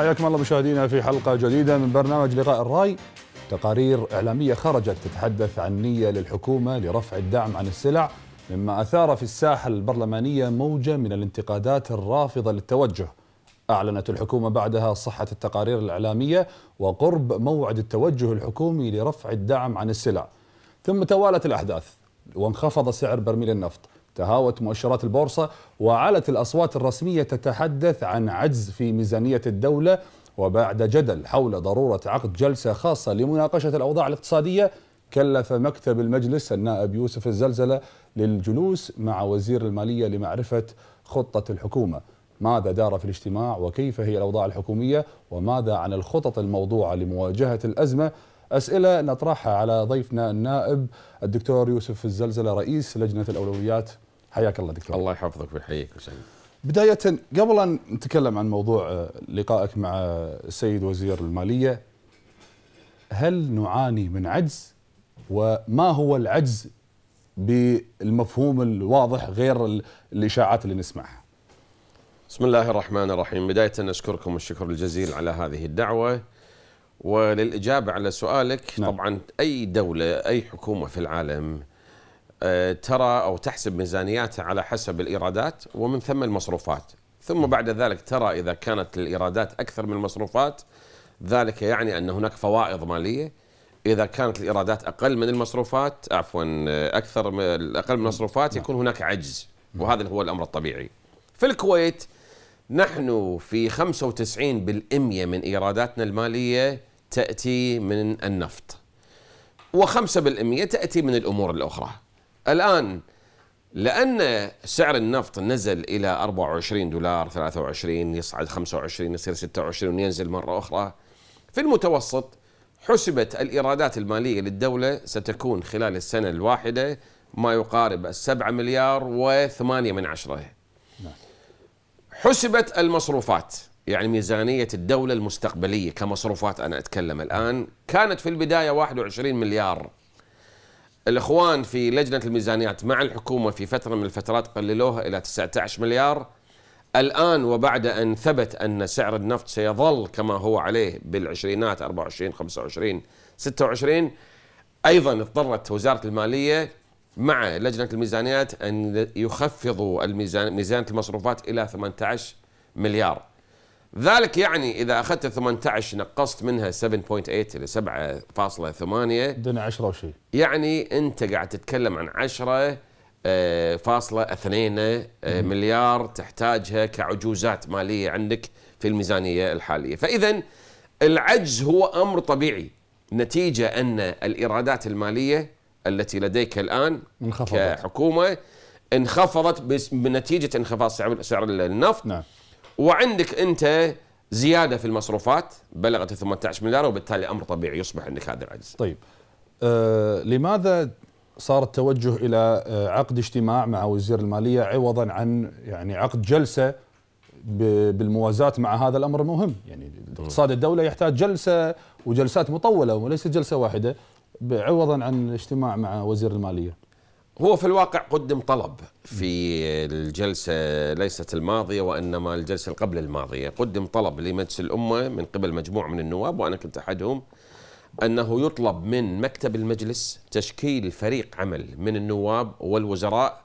حياكم الله مشاهدينا في حلقة جديدة من برنامج لقاء الرأي تقارير إعلامية خرجت تتحدث عن نية للحكومة لرفع الدعم عن السلع مما أثار في الساحة البرلمانية موجة من الانتقادات الرافضة للتوجه أعلنت الحكومة بعدها صحة التقارير الإعلامية وقرب موعد التوجه الحكومي لرفع الدعم عن السلع ثم توالت الأحداث وانخفض سعر برميل النفط تهاوت مؤشرات البورصة وعلت الأصوات الرسمية تتحدث عن عجز في ميزانية الدولة وبعد جدل حول ضرورة عقد جلسة خاصة لمناقشة الأوضاع الاقتصادية كلف مكتب المجلس النائب يوسف الزلزلة للجلوس مع وزير المالية لمعرفة خطة الحكومة ماذا دار في الاجتماع وكيف هي الأوضاع الحكومية وماذا عن الخطط الموضوعة لمواجهة الأزمة أسئلة نطرحها على ضيفنا النائب الدكتور يوسف الزلزلة رئيس لجنة الأولويات حياك الله دكتور الله يحفظك ويحييك وسلم بداية قبل أن نتكلم عن موضوع آه، لقائك مع السيد وزير المالية هل نعاني من عجز وما هو العجز بالمفهوم الواضح غير الإشاعات اللي نسمعها بسم الله الرحمن الرحيم بداية أشكركم الشكر الجزيل على هذه الدعوة وللإجابة على سؤالك نعم. طبعا أي دولة أي حكومة في العالم آه، ترى أو تحسب ميزانياتها على حسب الإيرادات ومن ثم المصروفات ثم بعد ذلك ترى إذا كانت الإيرادات أكثر من المصروفات ذلك يعني أن هناك فوائض مالية إذا كانت الإيرادات أقل من المصروفات عفوا آه، أكثر من أقل من المصروفات يكون هناك عجز وهذا هو الأمر الطبيعي في الكويت نحن في 95% من إيراداتنا المالية تأتي من النفط و5% تأتي من الأمور الأخرى الآن لأن سعر النفط نزل إلى 24 دولار 23 يصعد 25 يصير 26 وينزل مرة أخرى في المتوسط حسبت الإيرادات المالية للدولة ستكون خلال السنة الواحدة ما يقارب 7 مليار و8 من عشرة نعم. حسبت المصروفات يعني ميزانية الدولة المستقبلية كمصروفات أنا أتكلم الآن كانت في البداية 21 مليار الاخوان في لجنه الميزانيات مع الحكومه في فتره من الفترات قللوها الى 19 مليار الان وبعد ان ثبت ان سعر النفط سيظل كما هو عليه بالعشرينات 24 25 26 ايضا اضطرت وزاره الماليه مع لجنه الميزانيات ان يخفضوا الميزان ميزانيه المصروفات الى 18 مليار ذلك يعني اذا اخذت 18 نقصت منها 7.8 الى 7.8 دنا 10 وشيء يعني انت قاعد تتكلم عن 10 آه، فاصلة اثنين آه، مليار تحتاجها كعجوزات مالية عندك في الميزانية الحالية فإذا العجز هو أمر طبيعي نتيجة أن الإيرادات المالية التي لديك الآن انخفضت. كحكومة انخفضت بنتيجة انخفاض سعر النفط نعم. وعندك انت زياده في المصروفات بلغت 18 مليار وبالتالي امر طبيعي يصبح عندك هذا العجز. طيب آه لماذا صار التوجه الى آه، عقد اجتماع مع وزير الماليه عوضا عن يعني عقد جلسه بالموازاه مع هذا الامر المهم؟ يعني اقتصاد الدوله يحتاج جلسه وجلسات مطوله وليست جلسه واحده عوضا عن اجتماع مع وزير الماليه هو في الواقع قدم طلب في الجلسة ليست الماضية وإنما الجلسة قبل الماضية قدم طلب لمجلس الأمة من قبل مجموعة من النواب وأنا كنت أحدهم أنه يطلب من مكتب المجلس تشكيل فريق عمل من النواب والوزراء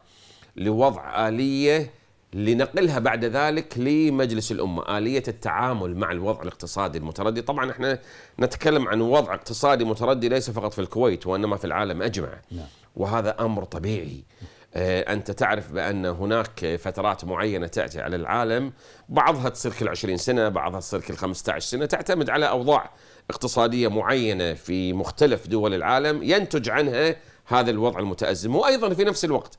لوضع آلية لنقلها بعد ذلك لمجلس الامه، اليه التعامل مع الوضع الاقتصادي المتردي، طبعا احنا نتكلم عن وضع اقتصادي متردي ليس فقط في الكويت وانما في العالم اجمع. نعم. وهذا امر طبيعي. آه، أنت تعرف بأن هناك فترات معينة تأتي على العالم بعضها تصير كل 20 سنة بعضها تصير كل 15 سنة تعتمد على أوضاع اقتصادية معينة في مختلف دول العالم ينتج عنها هذا الوضع المتأزم وأيضا في نفس الوقت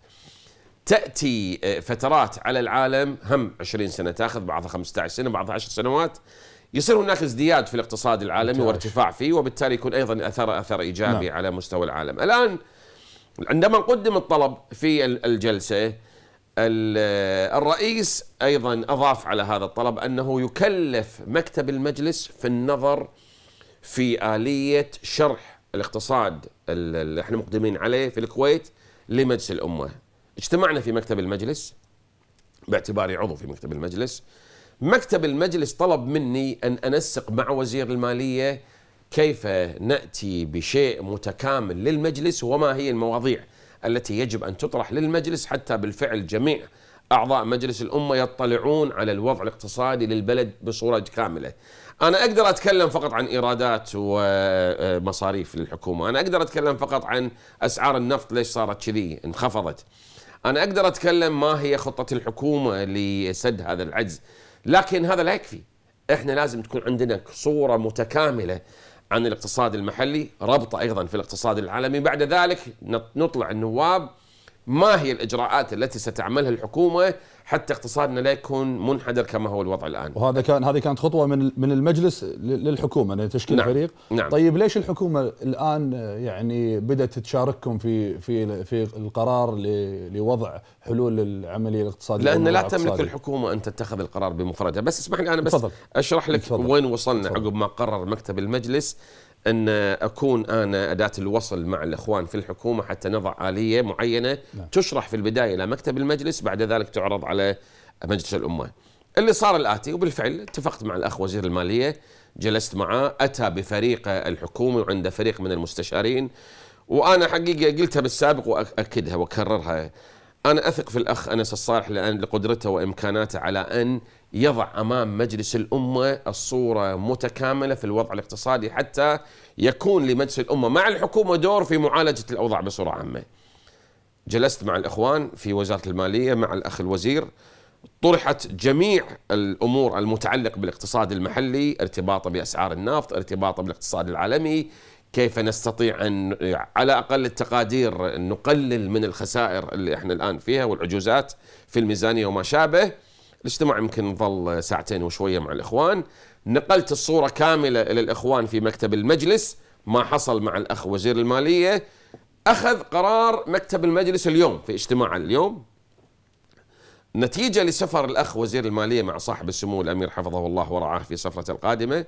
تاتي آه، فترات على العالم هم 20 سنه تاخذ بعضها 15 سنه بعضها 10 سنوات يصير هناك ازدياد في الاقتصاد العالمي وارتفاع فيه وبالتالي يكون ايضا اثر اثر ايجابي نعم. على مستوى العالم. الان عندما قدم الطلب في الجلسه آه، الرئيس ايضا اضاف على هذا الطلب انه يكلف مكتب المجلس في النظر في اليه شرح الاقتصاد اللي احنا مقدمين عليه في الكويت لمجلس الامه اجتمعنا في مكتب المجلس باعتباري عضو في مكتب المجلس مكتب المجلس طلب مني أن أنسق مع وزير المالية كيف نأتي بشيء متكامل للمجلس وما هي المواضيع التي يجب أن تطرح للمجلس حتى بالفعل جميع أعضاء مجلس الأمة يطلعون على الوضع الاقتصادي للبلد بصورة كاملة أنا أقدر أتكلم فقط عن إيرادات ومصاريف للحكومة أنا أقدر أتكلم فقط عن أسعار النفط ليش صارت كذي انخفضت أنا أقدر أتكلم ما هي خطة الحكومة لسد هذا العجز لكن هذا لا يكفي إحنا لازم تكون عندنا صورة متكاملة عن الاقتصاد المحلي ربطه أيضا في الاقتصاد العالمي بعد ذلك نطلع النواب ما هي الإجراءات التي ستعملها الحكومة حتى اقتصادنا لا يكون منحدر كما هو الوضع الآن وهذا كان هذه كانت خطوة من من المجلس للحكومة لتشكيل نعم. فريق نعم. طيب ليش الحكومة الآن يعني بدأت تشارككم في في في القرار لوضع حلول العملية الاقتصادية لأن لا تملك الحكومة أن تتخذ القرار بمفردها بس اسمح لي أنا بس أتفضل. أشرح لك أتفضل. وين وصلنا أتفضل. عقب ما قرر مكتب المجلس ان اكون انا اداه الوصل مع الاخوان في الحكومه حتى نضع اليه معينه نعم. تشرح في البدايه الى مكتب المجلس بعد ذلك تعرض على مجلس الامه. اللي صار الاتي وبالفعل اتفقت مع الاخ وزير الماليه جلست معاه اتى بفريقه الحكومي وعنده فريق من المستشارين وانا حقيقه قلتها بالسابق واكدها واكررها انا اثق في الاخ انس الصالح لان لقدرته وامكاناته على ان يضع امام مجلس الامه الصوره متكامله في الوضع الاقتصادي حتى يكون لمجلس الامه مع الحكومه دور في معالجه الاوضاع بصوره عامه. جلست مع الاخوان في وزاره الماليه مع الاخ الوزير طرحت جميع الامور المتعلقه بالاقتصاد المحلي، ارتباطه باسعار النفط، ارتباطه بالاقتصاد العالمي، كيف نستطيع ان على اقل التقادير نقلل من الخسائر اللي احنا الان فيها والعجوزات في الميزانيه وما شابه. الاجتماع يمكن ظل ساعتين وشويه مع الاخوان نقلت الصوره كامله الى الاخوان في مكتب المجلس ما حصل مع الاخ وزير الماليه اخذ قرار مكتب المجلس اليوم في اجتماع اليوم نتيجه لسفر الاخ وزير الماليه مع صاحب السمو الامير حفظه الله ورعاه في سفرة القادمه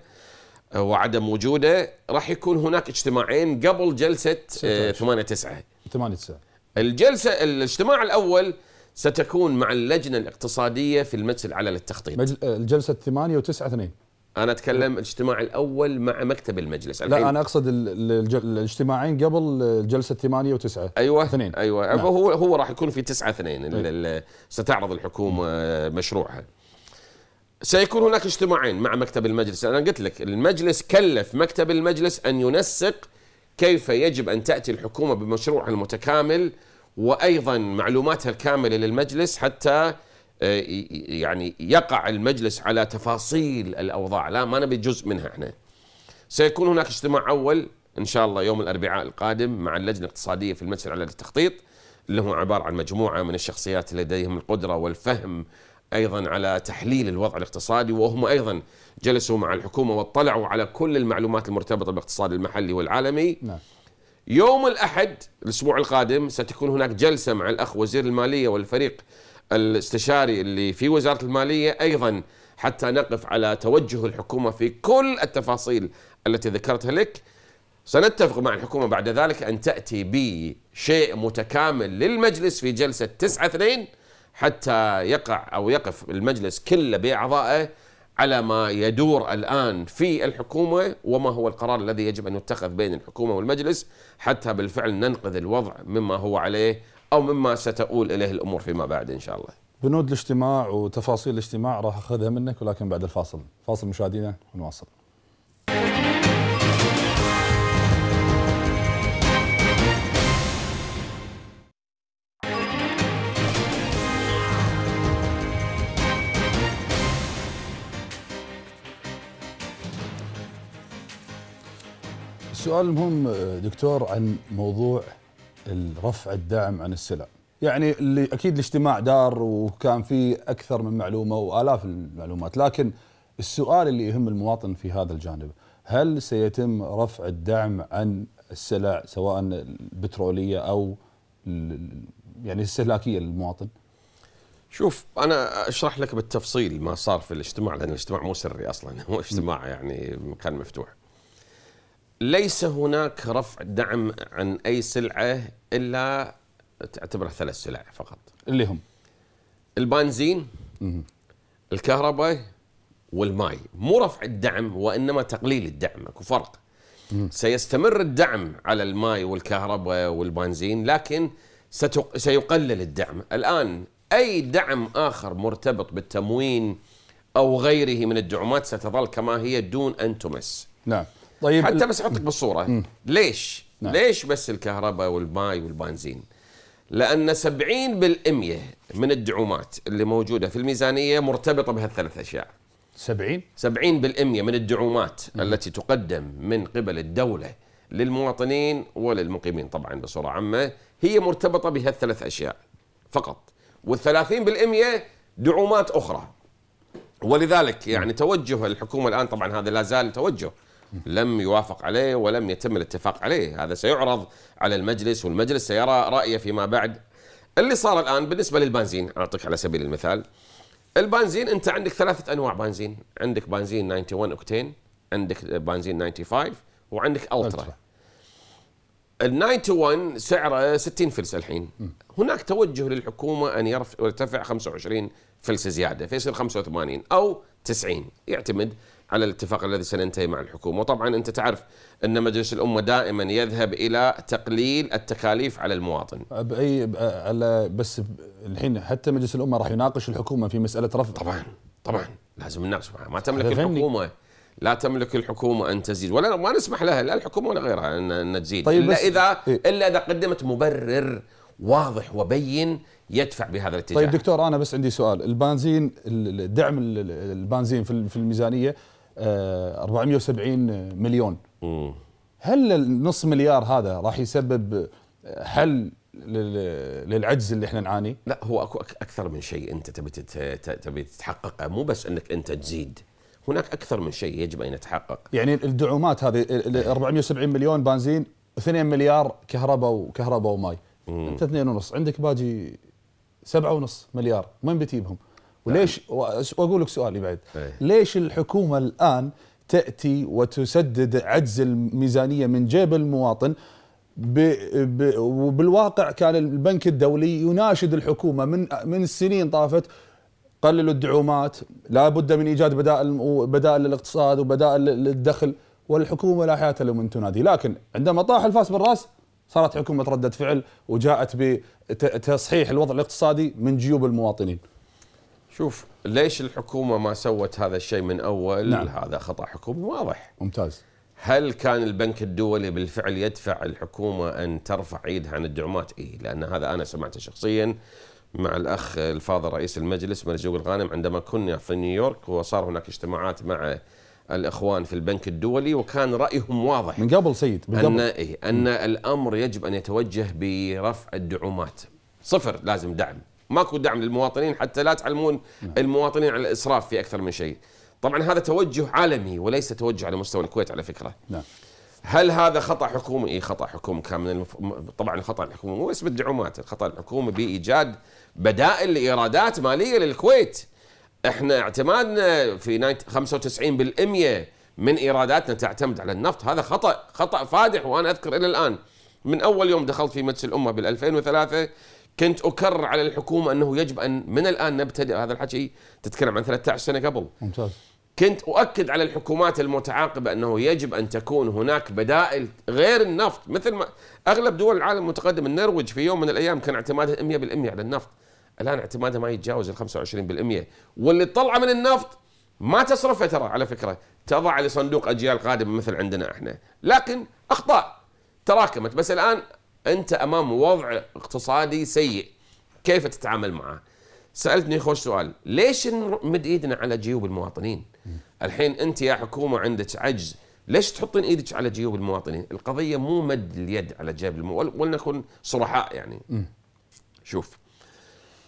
وعدم وجوده راح يكون هناك اجتماعين قبل جلسه 8 9 8 9 الجلسه الاجتماع الاول ستكون مع اللجنه الاقتصاديه في المجلس الاعلى للتخطيط آه، الجلسه 8 و9 2 انا اتكلم الاجتماع الاول مع مكتب المجلس لا انا اقصد الاجتماعين قبل جلسه 8 و9 ايوه اثنين ايوه نعم. هو هو راح يكون في 9 2 إيه. ستعرض الحكومه مشروعها سيكون هناك اجتماعين مع مكتب المجلس انا قلت لك المجلس كلف مكتب المجلس ان ينسق كيف يجب ان تاتي الحكومه بمشروعها المتكامل وايضا معلوماتها الكامله للمجلس حتى آه، يعني يقع المجلس على تفاصيل الاوضاع لا ما نبي جزء منها احنا سيكون هناك اجتماع اول ان شاء الله يوم الاربعاء القادم مع اللجنه الاقتصاديه في المجلس على للتخطيط اللي هو عباره عن مجموعه من الشخصيات لديهم القدره والفهم ايضا على تحليل الوضع الاقتصادي وهم ايضا جلسوا مع الحكومه واطلعوا على كل المعلومات المرتبطه بالاقتصاد المحلي والعالمي نعم. يوم الأحد الأسبوع القادم ستكون هناك جلسة مع الأخ وزير المالية والفريق الاستشاري اللي في وزارة المالية أيضا حتى نقف على توجه الحكومة في كل التفاصيل التي ذكرتها لك سنتفق مع الحكومة بعد ذلك أن تأتي بشيء متكامل للمجلس في جلسة 9 2 حتى يقع أو يقف المجلس كله بأعضائه على ما يدور الان في الحكومه وما هو القرار الذي يجب ان يتخذ بين الحكومه والمجلس حتى بالفعل ننقذ الوضع مما هو عليه او مما ستؤول اليه الامور فيما بعد ان شاء الله. بنود الاجتماع وتفاصيل الاجتماع راح اخذها منك ولكن بعد الفاصل، فاصل مشاهدينا ونواصل. سؤال مهم دكتور عن موضوع رفع الدعم عن السلع يعني اللي اكيد الاجتماع دار وكان فيه اكثر من معلومه والاف المعلومات لكن السؤال اللي يهم المواطن في هذا الجانب هل سيتم رفع الدعم عن السلع سواء البتروليه او يعني الاستهلاكيه للمواطن؟ شوف انا اشرح لك بالتفصيل ما صار في الاجتماع لان الاجتماع مو سري اصلا هو اجتماع يعني مكان مفتوح. ليس هناك رفع دعم عن اي سلعه الا تعتبرها ثلاث سلع فقط اللي هم البنزين الكهرباء والماي مو رفع الدعم وانما تقليل الدعم اكو فرق سيستمر الدعم على الماي والكهرباء والبنزين لكن سيقلل الدعم الان اي دعم اخر مرتبط بالتموين او غيره من الدعومات ستظل كما هي دون ان تمس نعم طيب حتى بس احطك بالصوره مم. ليش؟ نعم. ليش بس الكهرباء والماي والبنزين؟ لان 70% من الدعومات اللي موجوده في الميزانيه مرتبطه بهالثلاث اشياء. 70 70% من الدعومات مم. التي تقدم من قبل الدوله للمواطنين وللمقيمين طبعا بصوره عامه هي مرتبطه بهالثلاث اشياء فقط. وال30% دعومات اخرى. ولذلك يعني توجه الحكومه الان طبعا هذا لا زال توجه لم يوافق عليه ولم يتم الاتفاق عليه هذا سيعرض على المجلس والمجلس سيرى رأيه فيما بعد اللي صار الآن بالنسبة للبنزين أعطيك على سبيل المثال البنزين أنت عندك ثلاثة أنواع بنزين عندك بنزين 91 أكتين عندك بنزين 95 وعندك ألترا ال 91 سعره 60 فلس الحين هناك توجه للحكومه ان يرتفع 25 فلس زياده فيصير 85 او 90 يعتمد على الاتفاق الذي سننتهي مع الحكومة وطبعا أنت تعرف أن مجلس الأمة دائما يذهب إلى تقليل التكاليف على المواطن بأي على بس الحين حتى مجلس الأمة راح يناقش الحكومة في مسألة رفض طبعا طبعا لازم نناقش معها ما تملك الحكومة لا تملك الحكومه ان تزيد ولا ما نسمح لها لا الحكومه ولا غيرها ان, أن تزيد طيب الا اذا إيه؟ الا اذا قدمت مبرر واضح وبين يدفع بهذا الاتجاه طيب دكتور انا بس عندي سؤال البنزين دعم البنزين في الميزانيه 470 آه، مليون هل النص مليار هذا راح يسبب حل للعجز اللي احنا نعاني؟ لا هو اكو اكثر من شيء انت تبي تبي تتحققه مو بس انك انت تزيد هناك اكثر من شيء يجب ان يتحقق يعني الدعومات هذه 470 مليون بنزين 2 مليار كهرباء وكهرباء وماي انت 2 ونص عندك باجي 7.5 مليار من بتجيبهم؟ يعني. وليش واقول لك سؤالي بعد إيه. ليش الحكومه الان تاتي وتسدد عجز الميزانيه من جيب المواطن وبالواقع كان البنك الدولي يناشد الحكومه من من السنين طافت قللوا الدعومات لا بد من ايجاد بدائل بدائل للاقتصاد وبدائل للدخل والحكومه لا حياه لمن تنادي لكن عندما طاح الفاس بالراس صارت حكومه ردة فعل وجاءت بتصحيح الوضع الاقتصادي من جيوب المواطنين شوف ليش الحكومه ما سوت هذا الشيء من اول؟ نعم. هذا خطا حكومي واضح. ممتاز. هل كان البنك الدولي بالفعل يدفع الحكومه ان ترفع ايدها عن الدعومات؟ اي لان هذا انا سمعته شخصيا مع الاخ الفاضل رئيس المجلس مرزوق الغانم عندما كنا في نيويورك وصار هناك اجتماعات مع الاخوان في البنك الدولي وكان رايهم واضح من قبل سيد من قبل. ان إيه ان الامر يجب ان يتوجه برفع الدعومات صفر لازم دعم ماكو دعم للمواطنين حتى لا تعلمون نعم. المواطنين على الاسراف في اكثر من شيء طبعا هذا توجه عالمي وليس توجه على مستوى الكويت على فكره نعم. هل هذا خطا حكومي؟ اي خطا حكومي كان من المف... طبعا الخطا الحكومي مو اسم الدعومات، الخطا الحكومي بايجاد بدائل لايرادات ماليه للكويت. احنا اعتمادنا في 95% من ايراداتنا تعتمد على النفط، هذا خطا خطا فادح وانا اذكر الى الان من اول يوم دخلت في مجلس الامه بال 2003 كنت اكرر على الحكومه انه يجب ان من الان نبتدئ هذا الحكي تتكلم عن 13 سنه قبل ممتاز كنت اؤكد على الحكومات المتعاقبه انه يجب ان تكون هناك بدائل غير النفط مثل ما اغلب دول العالم المتقدم النرويج في يوم من الايام كان اعتمادها 100% على النفط الان اعتمادها ما يتجاوز ال 25% واللي طلع من النفط ما تصرفه ترى على فكره تضع لصندوق اجيال قادمه مثل عندنا احنا لكن اخطاء تراكمت بس الان انت امام وضع اقتصادي سيء كيف تتعامل معه سالتني خوش سؤال ليش نمد ايدنا على جيوب المواطنين الحين انت يا حكومه عندك عجز ليش تحطين ايدك على جيوب المواطنين القضيه مو مد اليد على جيب المواطن ولنكن صرحاء يعني شوف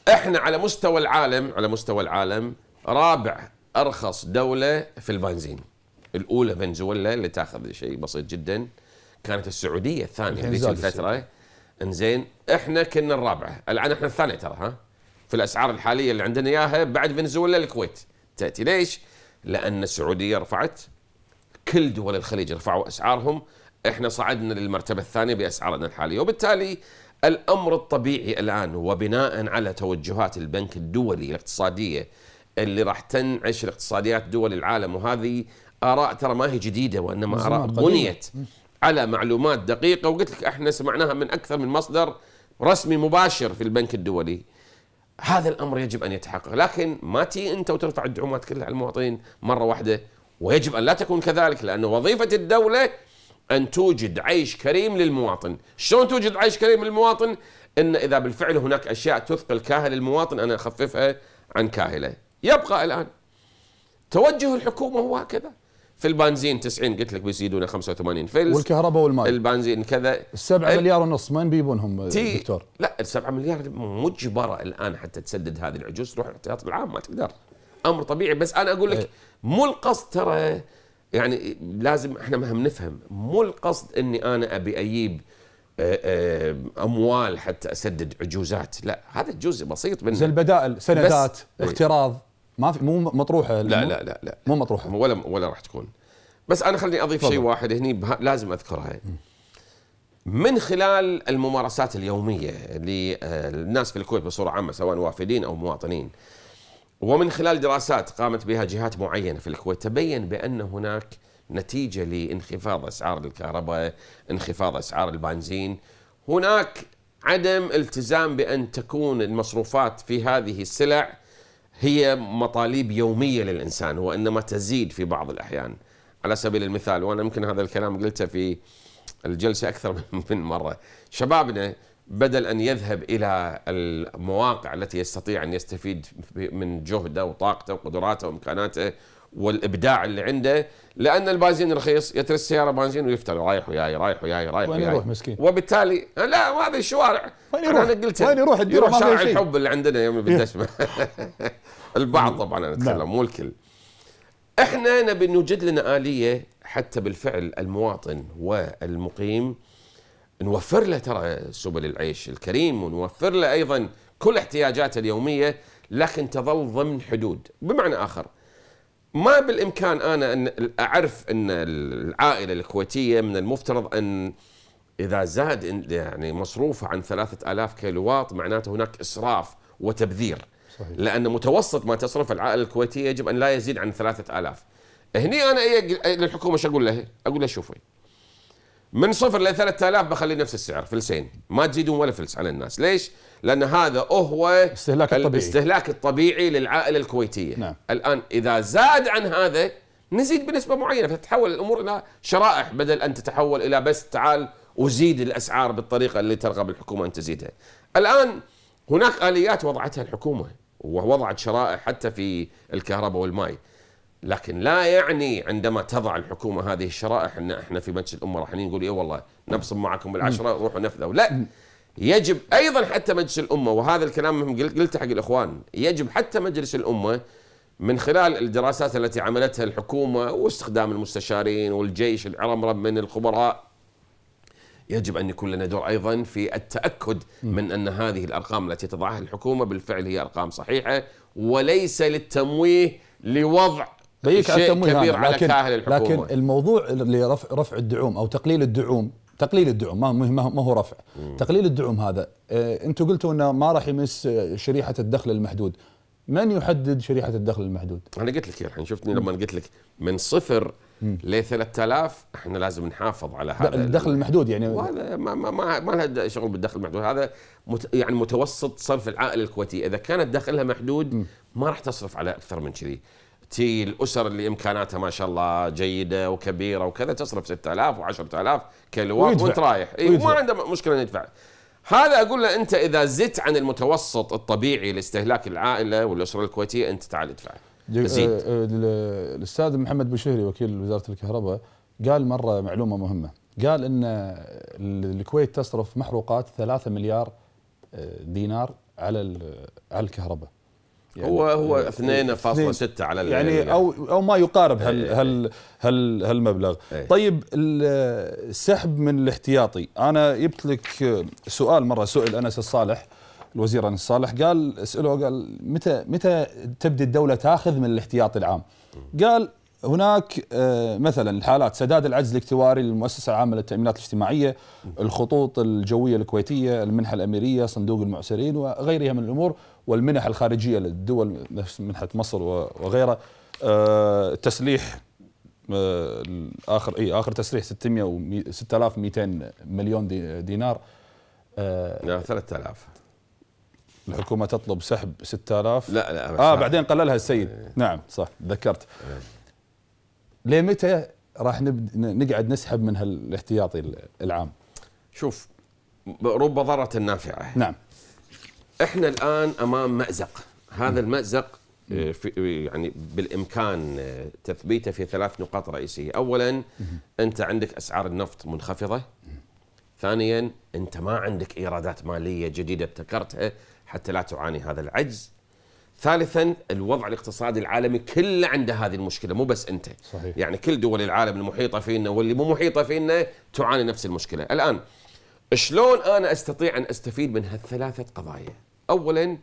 احنا على مستوى العالم على مستوى العالم رابع ارخص دوله في البنزين الاولى فنزويلا اللي تاخذ شيء بسيط جدا كانت السعوديه الثانيه هذيك الفتره انزين احنا كنا الرابعه الان احنا الثانيه ترى ها في الاسعار الحاليه اللي عندنا اياها بعد فنزويلا الكويت تاتي ليش؟ لان السعوديه رفعت كل دول الخليج رفعوا اسعارهم احنا صعدنا للمرتبه الثانيه باسعارنا الحاليه وبالتالي الامر الطبيعي الان وبناء على توجهات البنك الدولي الاقتصاديه اللي راح تنعش الاقتصاديات دول العالم وهذه اراء ترى ما هي جديده وانما اراء بنيت على معلومات دقيقه وقلت لك احنا سمعناها من اكثر من مصدر رسمي مباشر في البنك الدولي هذا الامر يجب ان يتحقق لكن ما تي انت وترفع الدعومات كلها على المواطنين مره واحده ويجب ان لا تكون كذلك لان وظيفه الدوله ان توجد عيش كريم للمواطن شلون توجد عيش كريم للمواطن ان اذا بالفعل هناك اشياء تثقل كاهل المواطن انا اخففها عن كاهله يبقى الان توجه الحكومه هو هكذا في البنزين 90 قلت لك بيزيدون 85 فلس والكهرباء والماء البنزين كذا ال7 مليار ونص ما بيبونهم تي... دكتور لا ال7 مليار مجبره الان حتى تسدد هذه العجوز تروح الاحتياط العام ما تقدر امر طبيعي بس انا اقول لك إيه. مو القصد ترى يعني لازم احنا مهم نفهم مو القصد اني انا ابي اجيب آه، آه، اموال حتى اسدد عجوزات لا هذا جزء بسيط من البدائل سندات اقتراض إيه. ما في مو مطروحه لا لا لا لا مو مطروحه ولا ولا راح تكون بس انا خليني اضيف شيء واحد هني لازم اذكرها من خلال الممارسات اليوميه للناس آه، في الكويت بصوره عامه سواء وافدين او مواطنين ومن خلال دراسات قامت بها جهات معينه في الكويت تبين بان هناك نتيجه لانخفاض اسعار الكهرباء، انخفاض اسعار البنزين، هناك عدم التزام بان تكون المصروفات في هذه السلع هي مطالب يومية للإنسان وإنما تزيد في بعض الأحيان على سبيل المثال وأنا يمكن هذا الكلام قلته في الجلسة أكثر من مرة شبابنا بدل أن يذهب إلى المواقع التي يستطيع أن يستفيد من جهده وطاقته وقدراته وإمكاناته والابداع اللي عنده لان البنزين رخيص يتر السياره بنزين ويفتل رايح وياي رايح وياي رايح وين يروح مسكين وبالتالي لا وهذه الشوارع وين يروح؟ انا قلت وين يروح يروح شارع الحب اللي عندنا يوم بالدشمه البعض طبعا انا اتكلم نعم. مو الكل احنا نبي نوجد لنا اليه حتى بالفعل المواطن والمقيم نوفر له ترى سبل العيش الكريم ونوفر له ايضا كل احتياجاته اليوميه لكن تظل ضمن حدود بمعنى اخر ما بالامكان انا ان اعرف ان العائله الكويتيه من المفترض ان اذا زاد يعني مصروفه عن 3000 كيلوات معناته هناك اسراف وتبذير صحيح. لأن متوسط ما تصرف العائلة الكويتية يجب أن لا يزيد عن ثلاثة آلاف هني أنا إيه إيه للحكومة شو أقول لها أقول لها شوفي من صفر ل 3000 بخلي نفس السعر فلسين ما تزيدون ولا فلس على الناس ليش لان هذا هو استهلاك الطبيعي الاستهلاك الطبيعي للعائله الكويتيه نعم. الان اذا زاد عن هذا نزيد بنسبه معينه فتتحول الامور الى شرائح بدل ان تتحول الى بس تعال وزيد الاسعار بالطريقه اللي ترغب الحكومه ان تزيدها الان هناك اليات وضعتها الحكومه ووضعت شرائح حتى في الكهرباء والماء لكن لا يعني عندما تضع الحكومه هذه الشرائح ان احنا في مجلس الامه راح نقول اي والله نبصم معكم بالعشره روحوا نفذوا لا يجب ايضا حتى مجلس الامه وهذا الكلام قلته حق الاخوان يجب حتى مجلس الامه من خلال الدراسات التي عملتها الحكومه واستخدام المستشارين والجيش العرمرم من الخبراء يجب أن يكون لنا دور أيضا في التأكد من أن هذه الأرقام التي تضعها الحكومة بالفعل هي أرقام صحيحة وليس للتمويه لوضع شيء كبير على لكن كاهل الحكومة لكن الموضوع لرفع رفع الدعوم أو تقليل الدعوم تقليل الدعم ما ما هو رفع مم. تقليل الدعم هذا آه، انتم قلتوا انه ما راح يمس آه، شريحه الدخل المحدود من يحدد شريحه الدخل المحدود انا قلت لك الحين شفتني لما قلت لك من صفر ل 3000 احنا لازم نحافظ على هذا الدخل المحدود يعني وهذا ما ما ما, ما له شغل بالدخل المحدود هذا مت يعني متوسط صرف العائله الكويتيه اذا كانت دخلها محدود ما راح تصرف على اكثر من كذي تي الاسر اللي امكاناتها ما شاء الله جيده وكبيره وكذا تصرف 6000 و10000 كلوات وانت رايح اي وما عنده مشكله انه يدفع هذا اقول له انت اذا زدت عن المتوسط الطبيعي لاستهلاك العائله والاسره الكويتيه انت تعال ادفع تزيد آه، آه، الاستاذ محمد بشهري وكيل وزاره الكهرباء قال مره معلومه مهمه قال ان الكويت تصرف محروقات 3 مليار آه، دينار على على الكهرباء يعني هو هو 2.6 على يعني او او ما يقارب هال ايه هال هال هالمبلغ ايه طيب السحب من الاحتياطي انا جبت لك سؤال مره سئل انس الصالح الوزير انس صالح قال اساله قال متى متى تبدي الدوله تاخذ من الاحتياطي العام؟ قال هناك آه، مثلا الحالات سداد العجز الاكتواري للمؤسسه العامه للتامينات الاجتماعيه، الخطوط الجويه الكويتيه، المنحه الاميريه، صندوق المعسرين وغيرها من الامور والمنح الخارجيه للدول نفس منحه مصر وغيرها. آه، تسليح آه، إيه، اخر اي اخر تسريح 600 و 6200 مليون دينار 3000 الحكومه تطلب سحب 6000 لا لا اه بعدين قللها السيد ايه. نعم صح ذكرت ايه. متى راح نبد نقعد نسحب من هالاحتياطي العام شوف رب ضاره نافعه نعم احنا الان امام مازق هذا المازق آه، في يعني بالامكان آه، تثبيته في ثلاث نقاط رئيسيه، اولا انت عندك اسعار النفط منخفضه. ثانيا انت ما عندك ايرادات ماليه جديده ابتكرتها حتى لا تعاني هذا العجز ثالثا الوضع الاقتصادي العالمي كله عنده هذه المشكله مو بس انت صحيح. يعني كل دول العالم المحيطه فينا واللي مو محيطه فينا تعاني نفس المشكله الان شلون انا استطيع ان استفيد من هالثلاثه قضايا اولا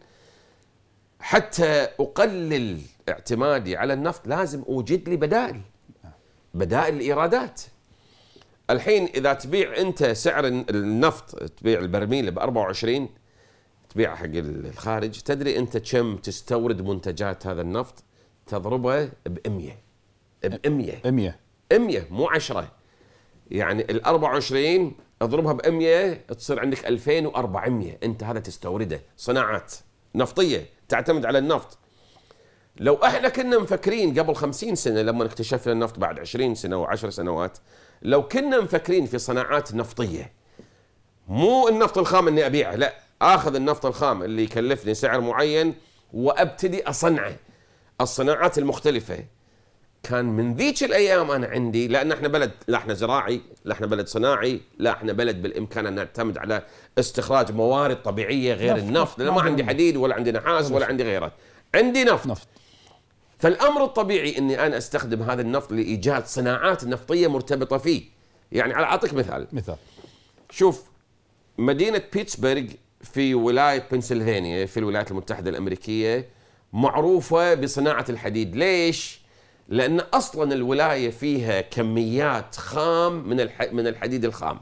حتى اقلل اعتمادي على النفط لازم اوجد لي بدائل بدائل الايرادات الحين اذا تبيع انت سعر النفط تبيع البرميل ب 24 تبيع حق الخارج تدري انت كم تستورد منتجات هذا النفط تضربه ب 100 ب 100 100 100 مو 10 يعني ال 24 اضربها ب 100 تصير عندك 2400 انت هذا تستورده صناعات نفطيه تعتمد على النفط لو احنا كنا مفكرين قبل 50 سنه لما اكتشفنا النفط بعد 20 سنه و10 سنوات لو كنا مفكرين في صناعات نفطيه مو النفط الخام اني ابيعه لا اخذ النفط الخام اللي يكلفني سعر معين وابتدي اصنعه الصناعات المختلفه كان من ذيك الايام انا عندي لان احنا بلد لا احنا زراعي لا احنا بلد صناعي لا احنا بلد بالامكان ان نعتمد على استخراج موارد طبيعيه غير نفط. النفط لان ما عندي حديد ولا عندي نحاس ولا عندي غيره عندي نفط, نفط. فالامر الطبيعي اني انا استخدم هذا النفط لايجاد صناعات نفطيه مرتبطه فيه يعني اعطيك مثال مثال شوف مدينه بيتسبرغ في ولايه بنسلفانيا في الولايات المتحده الامريكيه معروفه بصناعه الحديد، ليش؟ لان اصلا الولايه فيها كميات خام من من الحديد الخام.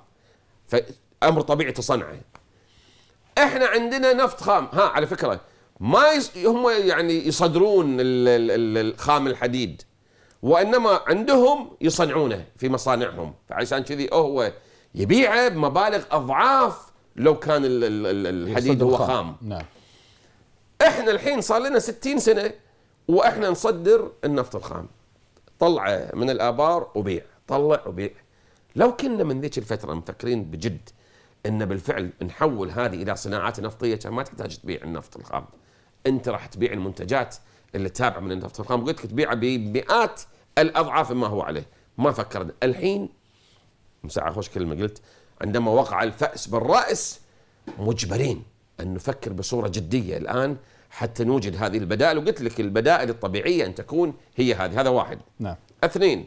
فامر طبيعي تصنعه. احنا عندنا نفط خام، ها على فكره ما يص... هم يعني يصدرون الخام الحديد وانما عندهم يصنعونه في مصانعهم، فعشان كذي هو يبيعه بمبالغ اضعاف لو كان الحديد هو خام. نعم احنا الحين صار لنا 60 سنه واحنا نصدر النفط الخام طلعه من الابار وبيع طلع وبيع لو كنا من ذيك الفتره مفكرين بجد ان بالفعل نحول هذه الى صناعات نفطيه كان ما تحتاج تبيع النفط الخام انت راح تبيع المنتجات اللي تابعه من النفط الخام قلت لك تبيعها بمئات الاضعاف ما هو عليه ما فكرنا الحين مساعة خوش كلمه قلت عندما وقع الفأس بالرأس مجبرين أن نفكر بصورة جدية الآن حتى نوجد هذه البدائل وقلت لك البدائل الطبيعية أن تكون هي هذه هذا واحد نعم اثنين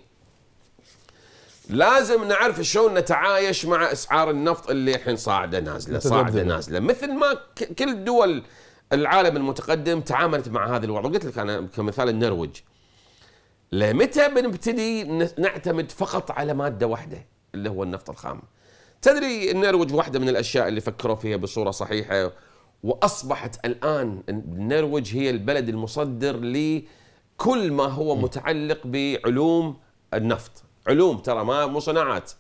لازم نعرف شلون نتعايش مع اسعار النفط اللي الحين صاعده نازله صاعده نازله مثل ما كل دول العالم المتقدم تعاملت مع هذا الوضع قلت لك انا كمثال النرويج لمتى بنبتدي نعتمد فقط على ماده واحده اللي هو النفط الخام تدري النرويج واحدة من الأشياء اللي فكروا فيها بصورة صحيحة وأصبحت الآن النرويج هي البلد المصدر لكل ما هو متعلق بعلوم النفط علوم ترى ما مو صناعات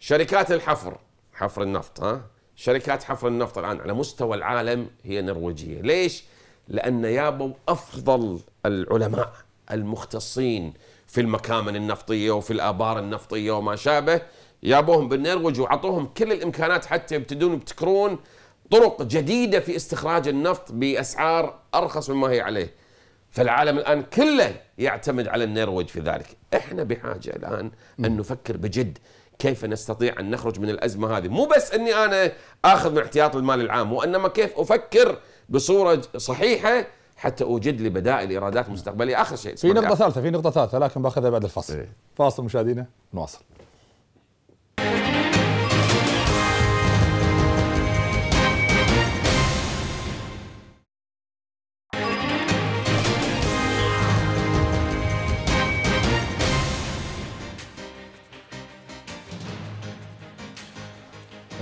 شركات الحفر حفر النفط ها شركات حفر النفط الآن على مستوى العالم هي نرويجية ليش؟ لأن يابوا أفضل العلماء المختصين في المكامن النفطية وفي الآبار النفطية وما شابه جابوهم بالنرويج وعطوهم كل الامكانات حتى يبتدون يبتكرون طرق جديده في استخراج النفط باسعار ارخص مما هي عليه. فالعالم الان كله يعتمد على النرويج في ذلك، احنا بحاجه الان ان نفكر بجد كيف نستطيع ان نخرج من الازمه هذه، مو بس اني انا اخذ من احتياط المال العام وانما كيف افكر بصوره صحيحه حتى اوجد لي بدائل ايرادات مستقبليه اخر شيء في نقطه ثالثه في نقطه ثالثه لكن باخذها بعد الفاصل. إيه. فاصل مشاهدينا نواصل.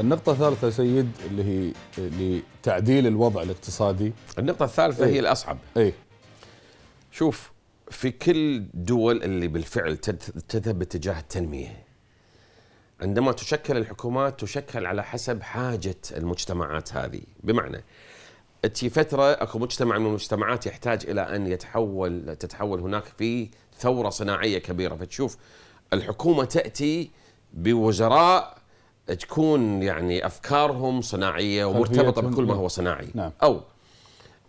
النقطة الثالثة سيد اللي هي لتعديل الوضع الاقتصادي النقطة الثالثة ايه؟ هي الأصعب اي شوف في كل دول اللي بالفعل تذهب باتجاه التنمية عندما تشكل الحكومات تشكل على حسب حاجة المجتمعات هذه بمعنى تي فترة اكو مجتمع من المجتمعات يحتاج إلى أن يتحول تتحول هناك في ثورة صناعية كبيرة فتشوف الحكومة تأتي بوزراء تكون يعني افكارهم صناعيه ومرتبطه بكل ما نعم. هو صناعي نعم. او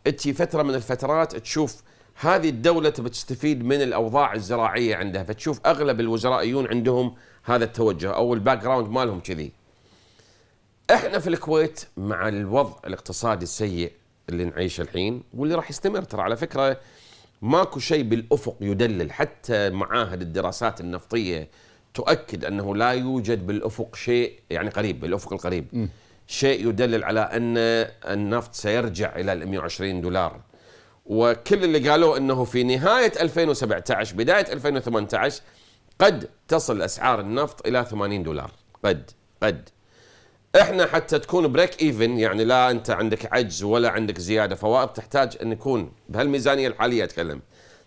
تجي فتره من الفترات تشوف هذه الدوله تبي تستفيد من الاوضاع الزراعيه عندها فتشوف اغلب الوزرائيون عندهم هذا التوجه او الباك جراوند مالهم كذي. احنا في الكويت مع الوضع الاقتصادي السيء اللي نعيشه الحين واللي راح يستمر ترى على فكره ماكو شيء بالافق يدلل حتى معاهد الدراسات النفطيه تؤكد انه لا يوجد بالافق شيء يعني قريب بالافق القريب م. شيء يدلل على ان النفط سيرجع الى ال 120 دولار وكل اللي قالوه انه في نهايه 2017 بدايه 2018 قد تصل اسعار النفط الى 80 دولار قد قد احنا حتى تكون بريك ايفن يعني لا انت عندك عجز ولا عندك زياده فوائد تحتاج ان يكون بهالميزانيه الحاليه اتكلم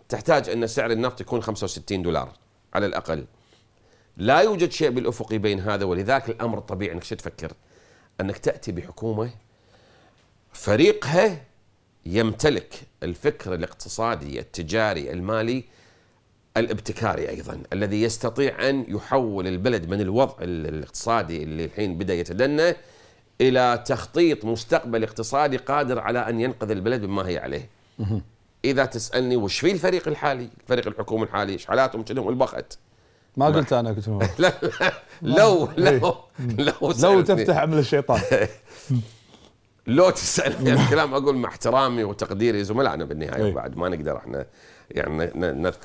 تحتاج ان سعر النفط يكون 65 دولار على الاقل لا يوجد شيء بالافقي بين هذا ولذلك الامر الطبيعي انك شو تفكر؟ انك تاتي بحكومه فريقها يمتلك الفكر الاقتصادي التجاري المالي الابتكاري ايضا الذي يستطيع ان يحول البلد من الوضع الاقتصادي اللي الحين بدا يتدنى الى تخطيط مستقبل اقتصادي قادر على ان ينقذ البلد بما هي عليه. اذا تسالني وش في الفريق الحالي؟ الفريق الحكومه الحالي ايش حالاتهم؟ البخت. ما قلت انا قلت إيه. لو لو لو لو تفتح عمل الشيطان لو تسالني يعني الكلام اقول مع احترامي وتقديري زملائنا بالنهايه إيه. وبعد ما نقدر احنا يعني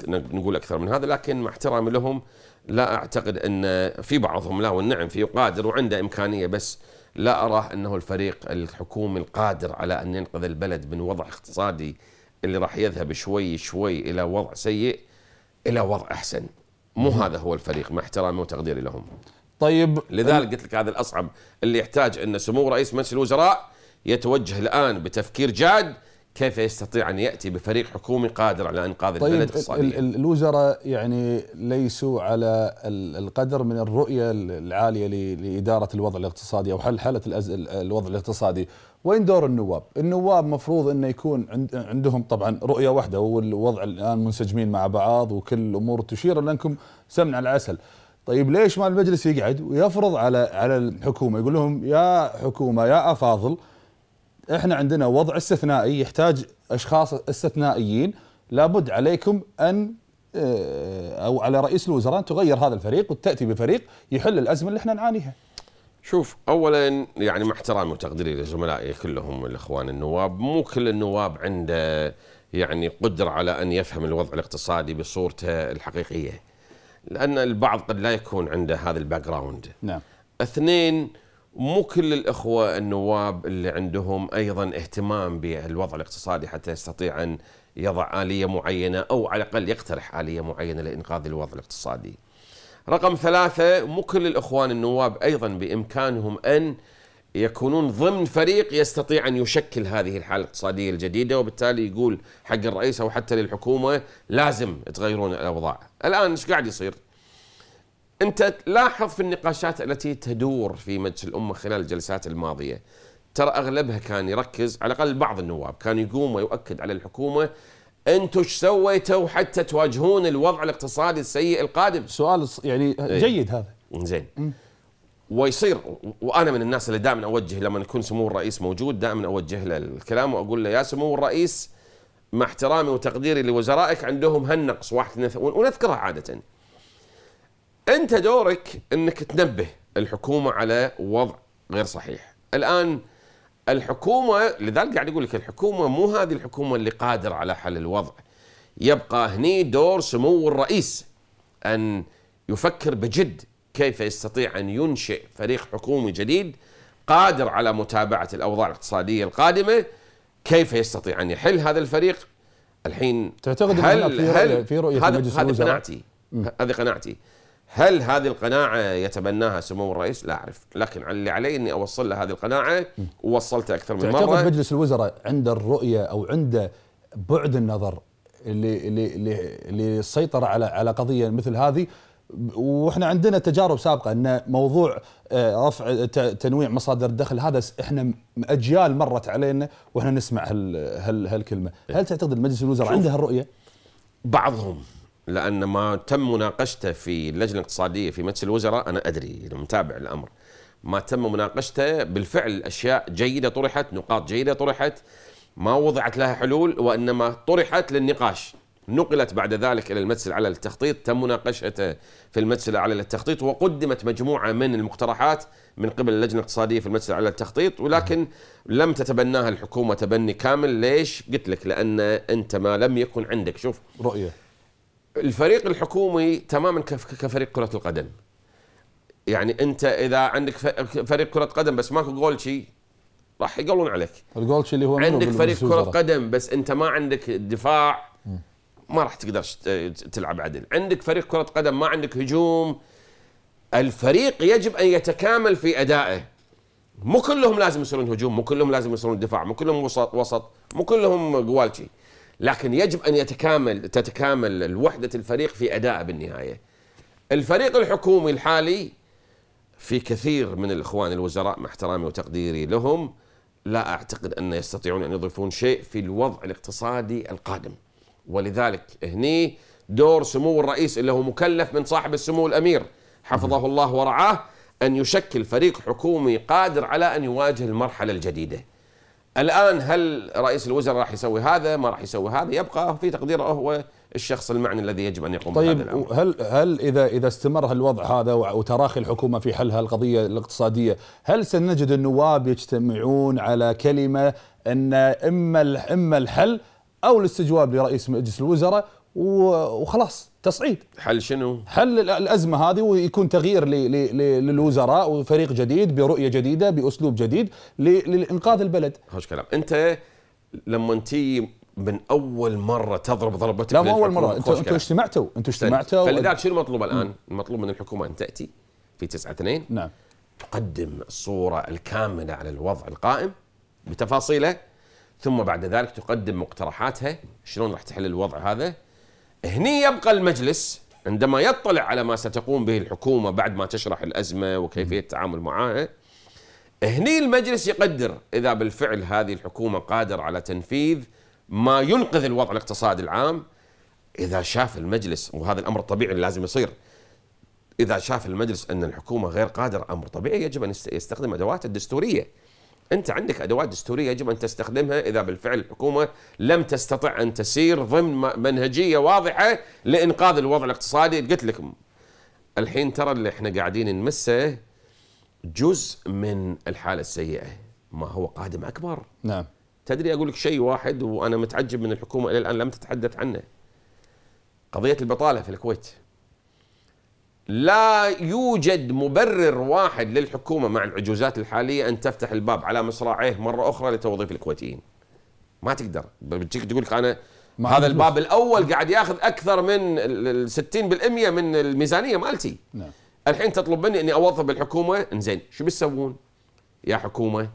نقول اكثر من هذا لكن مع احترامي لهم لا اعتقد ان في بعضهم لا والنعم فيه قادر وعنده امكانيه بس لا اراه انه الفريق الحكومي القادر على ان ينقذ البلد من وضع اقتصادي اللي راح يذهب شوي شوي الى وضع سيء الى وضع احسن مو هذا هو الفريق مع احترامي وتقديري لهم طيب لذلك قلت لك هذا الاصعب اللي يحتاج ان سمو رئيس مجلس الوزراء يتوجه الان بتفكير جاد كيف يستطيع ان ياتي بفريق حكومي قادر على انقاذ طيب البلد اقتصاديا؟ الوزراء يعني ليسوا على القدر من الرؤيه العاليه لاداره الوضع الاقتصادي او حل حاله الوضع الاقتصادي، وين دور النواب؟ النواب مفروض انه يكون عند عندهم طبعا رؤيه واحده والوضع الان منسجمين مع بعض وكل الامور تشير لانكم سمن على العسل. طيب ليش ما المجلس يقعد ويفرض على على الحكومه يقول لهم يا حكومه يا افاضل احنا عندنا وضع استثنائي يحتاج اشخاص استثنائيين لابد عليكم ان آه، او على رئيس الوزراء ان تغير هذا الفريق وتاتي بفريق يحل الازمه اللي احنا نعانيها. شوف اولا يعني مع احترامي وتقديري لزملائي كلهم الاخوان النواب مو كل النواب عنده يعني قدره على ان يفهم الوضع الاقتصادي بصورته الحقيقيه لان البعض قد لا يكون عنده هذا الباك جراوند نعم اثنين مو كل الاخوه النواب اللي عندهم ايضا اهتمام بالوضع الاقتصادي حتى يستطيع ان يضع اليه معينه او على الاقل يقترح اليه معينه لانقاذ الوضع الاقتصادي رقم ثلاثة مو كل الإخوان النواب أيضا بإمكانهم أن يكونون ضمن فريق يستطيع أن يشكل هذه الحالة الاقتصادية الجديدة وبالتالي يقول حق الرئيس أو حتى للحكومة لازم تغيرون الأوضاع الآن إيش قاعد يصير؟ أنت لاحظ في النقاشات التي تدور في مجلس الأمة خلال الجلسات الماضية ترى أغلبها كان يركز على الأقل بعض النواب كان يقوم ويؤكد على الحكومة انتم ايش سويتوا حتى تواجهون الوضع الاقتصادي السيء القادم؟ سؤال يعني إيه. جيد هذا. زين. ويصير وانا من الناس اللي دائما اوجه لما يكون سمو الرئيس موجود دائما اوجه له الكلام واقول له يا سمو الرئيس مع احترامي وتقديري لوزرائك عندهم هالنقص واحد ونذكرها عاده. انت دورك انك تنبه الحكومه على وضع غير صحيح. الان الحكومه لذلك قاعد اقول لك الحكومه مو هذه الحكومه اللي قادره على حل الوضع يبقى هني دور سمو الرئيس ان يفكر بجد كيف يستطيع ان ينشئ فريق حكومي جديد قادر على متابعه الاوضاع الاقتصاديه القادمه كيف يستطيع ان يحل هذا الفريق الحين تعتقد هل, هل في رؤيه هذا قناعتي هذه قناعتي هل هذه القناعة يتبناها سمو الرئيس؟ لا أعرف لكن اللي علي أني أوصل له هذه القناعة ووصلتها أكثر من مرة مجلس الوزراء عنده الرؤية أو عنده بعد النظر اللي اللي اللي سيطر على على قضية مثل هذه واحنا عندنا تجارب سابقه ان موضوع آه، رفع تنويع مصادر الدخل هذا احنا اجيال مرت علينا واحنا نسمع هال هال هالكلمه، هل إيه. تعتقد المجلس الوزراء عنده الرؤيه؟ بعضهم لان ما تم مناقشته في اللجنه الاقتصاديه في مجلس الوزراء انا ادري متابع الامر ما تم مناقشته بالفعل اشياء جيده طرحت نقاط جيده طرحت ما وضعت لها حلول وانما طرحت للنقاش نقلت بعد ذلك الى المجلس الاعلى للتخطيط تم مناقشته في المجلس الاعلى للتخطيط وقدمت مجموعه من المقترحات من قبل اللجنه الاقتصاديه في المجلس الاعلى للتخطيط ولكن لم تتبناها الحكومه تبني كامل ليش؟ قلت لك لان انت ما لم يكن عندك شوف رؤيه الفريق الحكومي تماما كفريق كره القدم يعني انت اذا عندك فريق كره قدم بس ماكو جولشي راح يقولون عليك الجولشي اللي هو عندك فريق كره قدم بس انت ما عندك دفاع ما راح تقدر تلعب عدل عندك فريق كره قدم ما عندك هجوم الفريق يجب ان يتكامل في ادائه مو كلهم لازم يصيرون هجوم مو كلهم لازم يصيرون دفاع مو كلهم وسط مو كلهم جوالشي لكن يجب ان يتكامل تتكامل وحده الفريق في ادائه بالنهايه. الفريق الحكومي الحالي في كثير من الاخوان الوزراء مع احترامي وتقديري لهم لا اعتقد ان يستطيعون ان يضيفون شيء في الوضع الاقتصادي القادم. ولذلك هني دور سمو الرئيس اللي هو مكلف من صاحب السمو الامير حفظه الله ورعاه ان يشكل فريق حكومي قادر على ان يواجه المرحله الجديده. الان هل رئيس الوزراء راح يسوي هذا ما راح يسوي هذا يبقى في تقديره هو الشخص المعني الذي يجب ان يقوم طيب بهذا الامر. هل هل اذا اذا استمر الوضع هذا وتراخي الحكومه في حل هالقضيه الاقتصاديه، هل سنجد النواب يجتمعون على كلمه ان اما اما الحل او الاستجواب لرئيس مجلس الوزراء وخلاص تصعيد حل شنو؟ حل الازمه هذه ويكون تغيير للوزراء وفريق جديد برؤيه جديده باسلوب جديد لانقاذ البلد. خوش كلام، انت لما تي من اول مره تضرب ضربتك لا مو اول مره انتوا أنت اجتمعتوا انتوا اجتمعتوا فلذلك شنو المطلوب الان؟ المطلوب من الحكومه ان تاتي في 9 2 نعم تقدم الصوره الكامله على الوضع القائم بتفاصيله ثم بعد ذلك تقدم مقترحاتها شلون راح تحل الوضع هذا هني يبقى المجلس عندما يطلع على ما ستقوم به الحكومة بعد ما تشرح الأزمة وكيفية التعامل معها هني المجلس يقدر إذا بالفعل هذه الحكومة قادر على تنفيذ ما ينقذ الوضع الاقتصادي العام إذا شاف المجلس وهذا الأمر الطبيعي اللي لازم يصير إذا شاف المجلس أن الحكومة غير قادرة أمر طبيعي يجب أن يستخدم أدواته الدستورية انت عندك ادوات دستوريه يجب ان تستخدمها اذا بالفعل الحكومه لم تستطع ان تسير ضمن منهجيه واضحه لانقاذ الوضع الاقتصادي قلت لكم الحين ترى اللي احنا قاعدين نمسه جزء من الحاله السيئه ما هو قادم اكبر نعم تدري اقول لك شيء واحد وانا متعجب من الحكومه الى الان لم تتحدث عنه قضيه البطاله في الكويت لا يوجد مبرر واحد للحكومة مع العجوزات الحالية أن تفتح الباب على مصراعيه مرة أخرى لتوظيف الكويتيين ما تقدر بتجيك تقول لك أنا هذا الباب الأول قاعد ياخذ أكثر من 60% من الميزانية مالتي نعم. الحين تطلب مني أني أوظف الحكومة إنزين شو بتسوون يا حكومة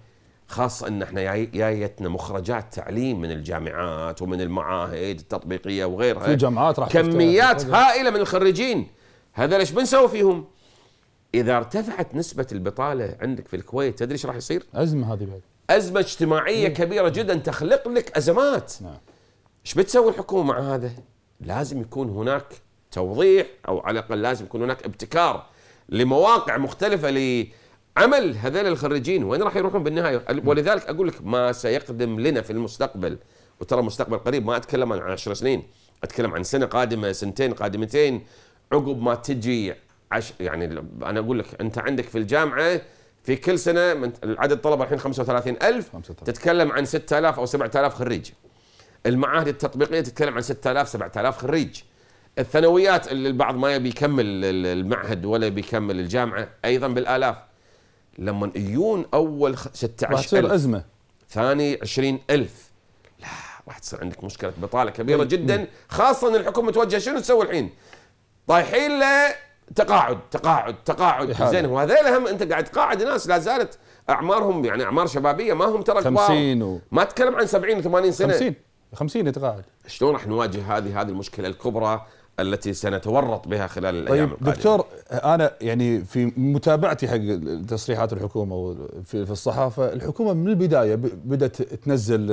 خاصة أن احنا جايتنا مخرجات تعليم من الجامعات ومن المعاهد التطبيقية وغيرها في جامعات راح كميات هائلة من الخريجين هذا ليش بنسوي فيهم اذا ارتفعت نسبه البطاله عندك في الكويت تدري ايش راح يصير ازمه هذه بعد ازمه اجتماعيه مم. إيه. كبيره جدا تخلق لك ازمات نعم ايش بتسوي الحكومه مع هذا لازم يكون هناك توضيح او على الاقل لازم يكون هناك ابتكار لمواقع مختلفه لعمل هذول الخريجين وين راح يروحون بالنهايه ولذلك اقول لك ما سيقدم لنا في المستقبل وترى مستقبل قريب ما اتكلم عن 10 سنين اتكلم عن سنه قادمه سنتين قادمتين عقب ما تجي عش يعني انا اقول لك انت عندك في الجامعه في كل سنه من عدد الطلبه الحين 35000 تتكلم عن 6000 او 7000 خريج المعاهد التطبيقيه تتكلم عن 6000 7000 خريج الثانويات اللي البعض ما يبي يكمل المعهد ولا يبي يكمل الجامعه ايضا بالالاف لما يجون اول 16000 راح تصير ازمه ثاني 20000 لا راح تصير عندك مشكله بطاله كبيره جدا خاصه ان الحكومه متوجهه شنو تسوي الحين؟ طايحين له تقاعد تقاعد تقاعد زين وهذيل هم انت قاعد تقاعد ناس لا زالت اعمارهم يعني اعمار شبابيه ما هم ترى 50 و... ما تكلم عن 70 و80 سنه 50 50 يتقاعد شلون راح نواجه هذه هذه المشكله الكبرى التي سنتورط بها خلال الايام طيب القادمه دكتور انا يعني في متابعتي حق تصريحات الحكومه في الصحافه الحكومه من البدايه بدات تنزل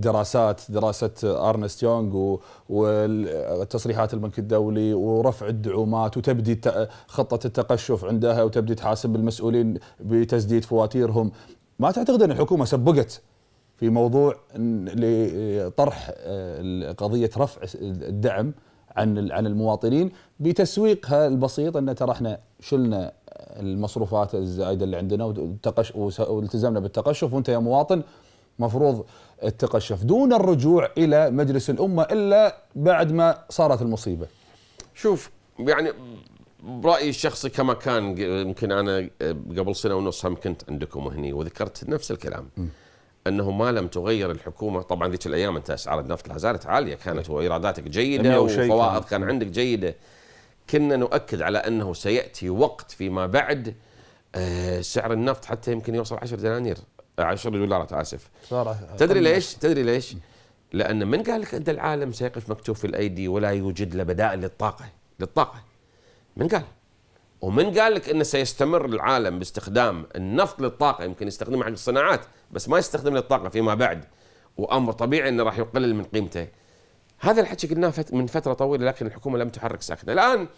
دراسات دراسه ارنست يونغ والتصريحات البنك الدولي ورفع الدعومات وتبدي خطه التقشف عندها وتبدي تحاسب المسؤولين بتسديد فواتيرهم ما تعتقد ان الحكومه سبقت في موضوع لطرح آه، قضيه رفع الدعم عن عن المواطنين بتسويقها البسيط ان ترى احنا شلنا المصروفات الزائده اللي عندنا والتزمنا بالتقشف وانت يا مواطن مفروض التقشف دون الرجوع الى مجلس الامه الا بعد ما صارت المصيبه. شوف يعني برايي الشخصي كما كان يمكن انا قبل سنه ونص هم كنت عندكم هني وذكرت نفس الكلام. م. انه ما لم تغير الحكومه طبعا ذيك الايام انت اسعار النفط لا زالت عاليه كانت وايراداتك جيده وفوائض كان عندك جيده كنا نؤكد على انه سياتي وقت فيما بعد آه، سعر النفط حتى يمكن يوصل 10 دنانير 10 دولارات اسف تدري ليش؟ تدري ليش؟ لان من قال لك ان العالم سيقف مكتوف في الايدي ولا يوجد له بدائل للطاقه للطاقه من قال؟ ومن قال لك انه سيستمر العالم باستخدام النفط للطاقه يمكن يستخدمه عند الصناعات بس ما يستخدم للطاقه فيما بعد وامر طبيعي انه راح يقلل من قيمته. هذا الحكي قلناه من فتره طويله لكن الحكومه لم تحرك ساكنه، الان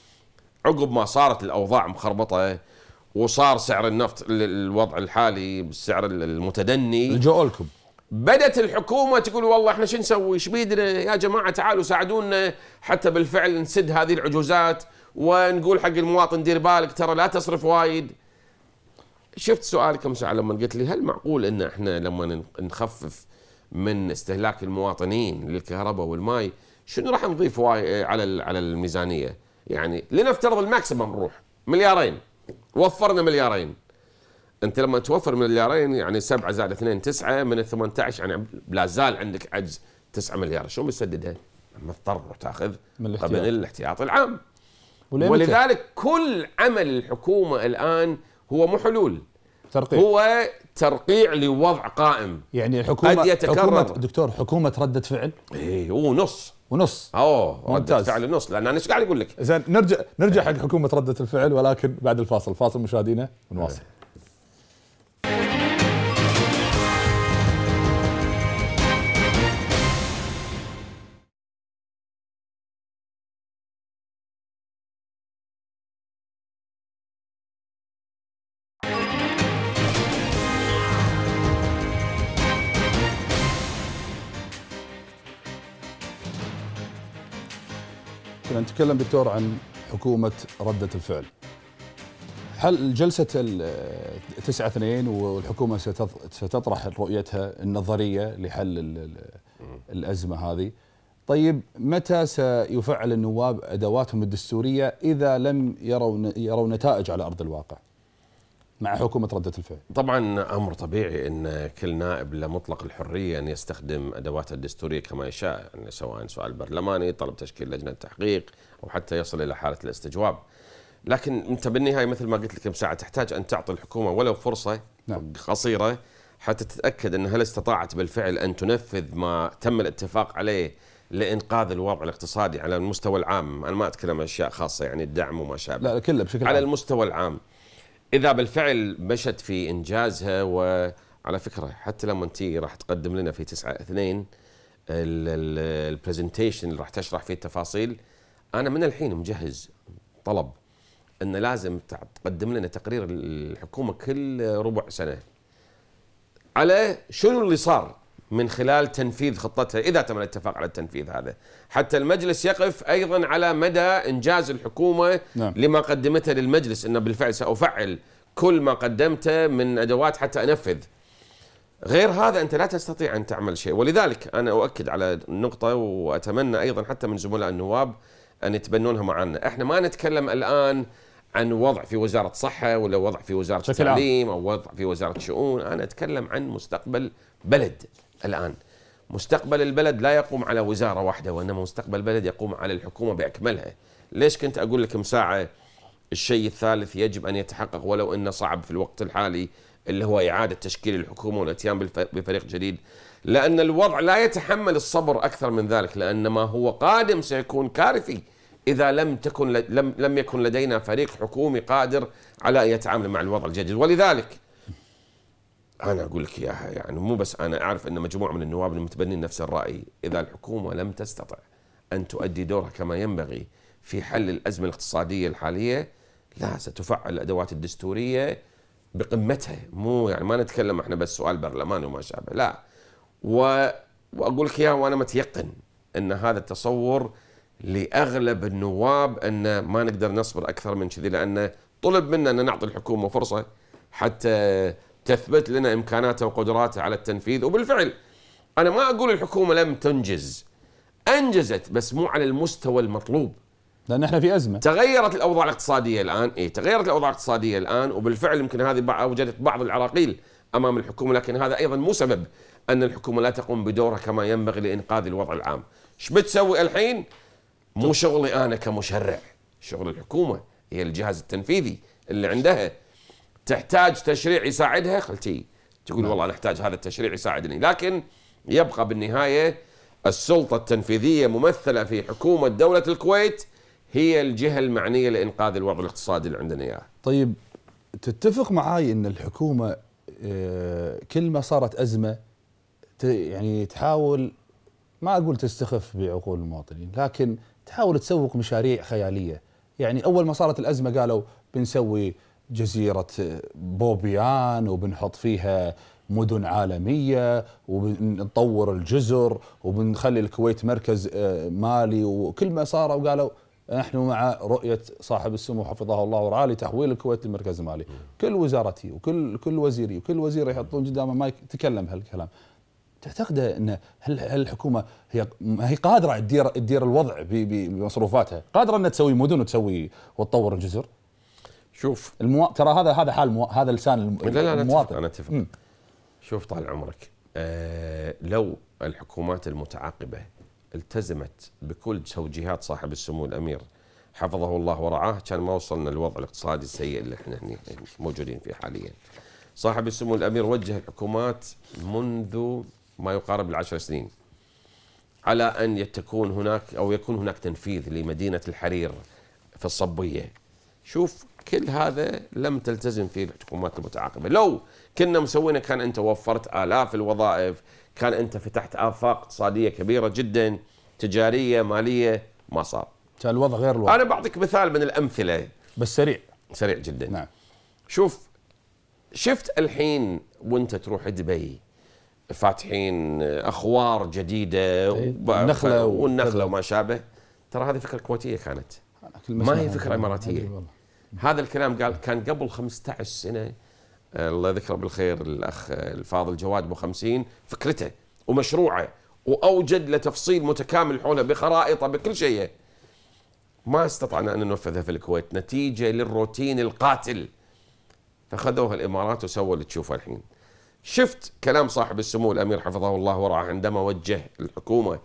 عقب ما صارت الاوضاع مخربطه وصار سعر النفط الوضع الحالي بالسعر المتدني لجؤوا لكم بدت الحكومة تقول والله احنا شو نسوي؟ ايش بيدنا؟ يا جماعة تعالوا ساعدونا حتى بالفعل نسد هذه العجوزات ونقول حق المواطن دير بالك ترى لا تصرف وايد. شفت سؤالك امس لما قلت لي هل معقول ان احنا لما نخفف من استهلاك المواطنين للكهرباء والماء شنو راح نضيف على على الميزانيه؟ يعني لنفترض الماكسيمم نروح مليارين وفرنا مليارين انت لما توفر مليارين يعني 7 زائد 2 9 من ال 18 يعني لا زال عندك عجز 9 مليار شلون بتسددها؟ مضطر تاخذ من الاحتياط. من الاحتياط العام ولذلك كل عمل الحكومه الان هو مو حلول ترقيع هو ترقيع لوضع قائم يعني الحكومه قد يتكرر حكومة دكتور حكومه رده فعل اي هو نص ونص اوه ممتاز رده فعل نص لان انا ايش قاعد اقول لك؟ زين نرجع نرجع حق حكومه رده الفعل ولكن بعد الفاصل، فاصل مشاهدينا ونواصل. نتكلم دكتور عن حكومه رده الفعل. هل جلسه 9 2 والحكومه ستطرح رؤيتها النظريه لحل الازمه هذه؟ طيب متى سيفعل النواب ادواتهم الدستوريه اذا لم يروا يروا نتائج على ارض الواقع؟ مع حكومه رده الفعل. طبعا امر طبيعي ان كل نائب له مطلق الحريه ان يستخدم ادواته الدستوريه كما يشاء يعني سواء سؤال برلماني، طلب تشكيل لجنه تحقيق او حتى يصل الى حاله الاستجواب. لكن انت بالنهايه مثل ما قلت لك ساعه تحتاج ان تعطي الحكومه ولو فرصه نعم. قصيره حتى تتاكد ان هل استطاعت بالفعل ان تنفذ ما تم الاتفاق عليه لانقاذ الوضع الاقتصادي على المستوى العام، انا ما اتكلم اشياء خاصه يعني الدعم وما شابه. لا كله بشكل على عام. المستوى العام. اذا بالفعل مشت في انجازها وعلى فكره حتى لما انت راح تقدم لنا في 9 2 البرزنتيشن اللي راح تشرح فيه التفاصيل انا من الحين مجهز طلب انه لازم تقدم لنا تقرير الحكومه كل ربع سنه على شنو اللي صار من خلال تنفيذ خطتها إذا تم الاتفاق على التنفيذ هذا حتى المجلس يقف أيضا على مدى إنجاز الحكومة نعم. لما قدمته للمجلس أنه بالفعل سأفعل كل ما قدمته من أدوات حتى أنفذ غير هذا أنت لا تستطيع أن تعمل شيء ولذلك أنا أؤكد على النقطة وأتمنى أيضا حتى من زملاء النواب أن يتبنونها معنا إحنا ما نتكلم الآن عن وضع في وزارة صحة ولا وضع في وزارة تعليم أو وضع في وزارة شؤون أنا أتكلم عن مستقبل بلد الآن مستقبل البلد لا يقوم على وزارة واحدة وإنما مستقبل البلد يقوم على الحكومة بأكملها ليش كنت أقول لك ساعة الشيء الثالث يجب أن يتحقق ولو أنه صعب في الوقت الحالي اللي هو إعادة تشكيل الحكومة والاتيان بفريق جديد لأن الوضع لا يتحمل الصبر أكثر من ذلك لأن ما هو قادم سيكون كارثي إذا لم تكن لم لم يكن لدينا فريق حكومي قادر على أن يتعامل مع الوضع الجديد ولذلك انا اقول لك اياها يعني مو بس انا اعرف ان مجموعه من النواب المتبنين نفس الراي اذا الحكومه لم تستطع ان تؤدي دورها كما ينبغي في حل الازمه الاقتصاديه الحاليه لا ستفعل الادوات الدستوريه بقمتها مو يعني ما نتكلم احنا بس سؤال برلماني وما شابه لا و... واقول لك اياها وانا متيقن ان هذا التصور لاغلب النواب ان ما نقدر نصبر اكثر من كذي لان طلب منا ان نعطي الحكومه فرصه حتى تثبت لنا إمكاناته وقدراته على التنفيذ وبالفعل أنا ما أقول الحكومة لم تنجز أنجزت بس مو على المستوى المطلوب لأن احنا في أزمة تغيرت الأوضاع الاقتصادية الآن إيه تغيرت الأوضاع الاقتصادية الآن وبالفعل يمكن هذه أوجدت بعض العراقيل أمام الحكومة لكن هذا أيضا مو سبب أن الحكومة لا تقوم بدورها كما ينبغي لإنقاذ الوضع العام ايش بتسوي الحين مو شغلي أنا كمشرع شغل الحكومة هي الجهاز التنفيذي اللي عندها تحتاج تشريع يساعدها خلتي تقول نعم. والله نحتاج هذا التشريع يساعدني لكن يبقى بالنهايه السلطه التنفيذيه ممثله في حكومه دوله الكويت هي الجهه المعنيه لانقاذ الوضع الاقتصادي اللي عندنا اياه. طيب تتفق معاي ان الحكومه آه، كل ما صارت ازمه يعني تحاول ما اقول تستخف بعقول المواطنين لكن تحاول تسوق مشاريع خياليه يعني اول ما صارت الازمه قالوا بنسوي جزيرة بوبيان وبنحط فيها مدن عالمية وبنطور الجزر وبنخلي الكويت مركز آه، مالي وكل ما صار وقالوا نحن مع رؤية صاحب السمو حفظه الله ورعاه لتحويل الكويت لمركز مالي كل وزارتي وكل كل وزيري وكل وزير يحطون قدامه ما يتكلم هالكلام تعتقد ان هل الحكومه هي ما هي قادره تدير تدير الوضع بمصروفاتها قادره انها تسوي مدن وتسوي وتطور الجزر شوف المو... ترى هذا هذا حال مو... هذا لسان الم... لا لا المواطن انا اتفق انا اتفق شوف طال عمرك آه لو الحكومات المتعاقبه التزمت بكل توجيهات صاحب السمو الامير حفظه الله ورعاه كان ما وصلنا للوضع الاقتصادي السيء اللي احنا هني موجودين فيه حاليا. صاحب السمو الامير وجه الحكومات منذ ما يقارب العشر سنين على ان تكون هناك او يكون هناك تنفيذ لمدينه الحرير في الصبيه. شوف كل هذا لم تلتزم فيه الحكومات المتعاقبه، لو كنا مسوينا كان انت وفرت الاف الوظائف، كان انت فتحت افاق اقتصاديه كبيره جدا تجاريه ماليه ما صار. كان الوضع غير الوضع. انا بعطيك مثال من الامثله. بس سريع. سريع جدا. نعم. شوف شفت الحين وانت تروح دبي فاتحين اخوار جديده إيه، والنخله والنخله وما شابه ترى هذه فكره كويتيه كانت ما هي فكره اماراتيه هذا الكلام قال كان قبل 15 سنه آه، الله يذكره بالخير الاخ آه، الفاضل جواد ابو 50 فكرته ومشروعه واوجد له تفصيل متكامل حوله بخرائطه بكل شيء ما استطعنا ان ننفذها في الكويت نتيجه للروتين القاتل فخذوها الامارات وسووا اللي تشوفه الحين شفت كلام صاحب السمو الامير حفظه الله ورعاه عندما وجه الحكومه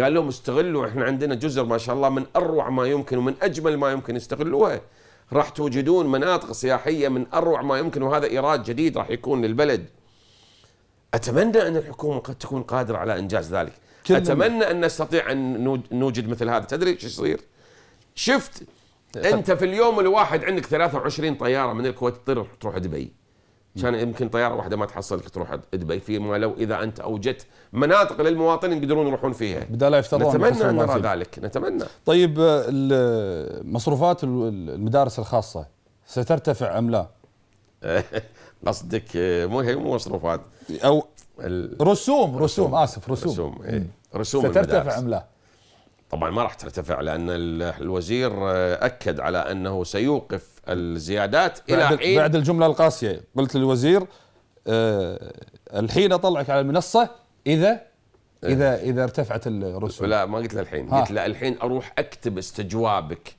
قال لهم استغلوا احنا عندنا جزر ما شاء الله من اروع ما يمكن ومن اجمل ما يمكن استغلوها راح توجدون مناطق سياحية من أروع ما يمكن وهذا إيراد جديد راح يكون للبلد أتمنى أن الحكومة قد تكون قادرة على إنجاز ذلك أتمنى أن نستطيع أن نوجد مثل هذا تدري شو يصير شفت أنت في اليوم الواحد عندك 23 طيارة من الكويت تطير تروح دبي كان يمكن طياره واحده ما تحصل تروح دبي فيما لو اذا انت اوجدت مناطق للمواطنين يقدرون يروحون فيها بدال يفترضون نتمنى ان نرى ذلك نتمنى طيب مصروفات المدارس الخاصه سترتفع ام لا؟ قصدك مو هي مو مصروفات او رسوم رسوم, رسوم اسف رسوم رسوم, إيه؟ رسوم سترتفع ام لا؟ طبعا ما راح ترتفع لان الوزير آه، اكد على انه سيوقف الزيادات الى بعد حين بعد الجمله القاسيه قلت للوزير أه الحين اطلعك على المنصه اذا اذا اذا ارتفعت الرسوم لا ما قلت له الحين قلت له الحين اروح اكتب استجوابك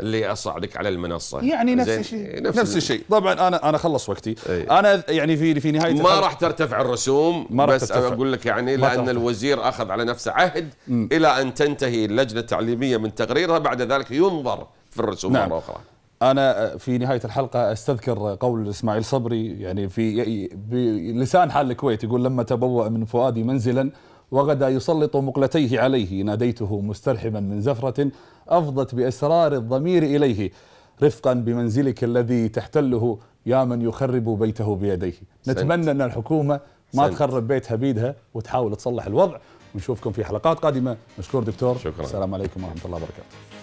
اللي اصعدك على المنصه يعني نفس الشيء نفس, نفس الشيء طبعا انا انا خلص وقتي أي. انا يعني في في نهايه ما راح ترتفع الرسوم ما راح بس ترتفع. اقول لك يعني لان ترتفع. الوزير اخذ على نفسه عهد م. الى ان تنتهي اللجنه التعليميه من تقريرها بعد ذلك ينظر في الرسوم نعم. مره اخرى انا في نهايه الحلقه استذكر قول اسماعيل صبري يعني في بلسان حال الكويت يقول لما تبوأ من فؤادي منزلا وغدا يسلط مقلتيه عليه ناديته مسترحبا من زفرة أفضت بأسرار الضمير إليه رفقا بمنزلك الذي تحتله يا من يخرب بيته بيديه نتمنى أن الحكومة ما تخرب بيتها بيدها وتحاول تصلح الوضع ونشوفكم في حلقات قادمة مشكور دكتور شكرا. السلام عليكم ورحمة الله وبركاته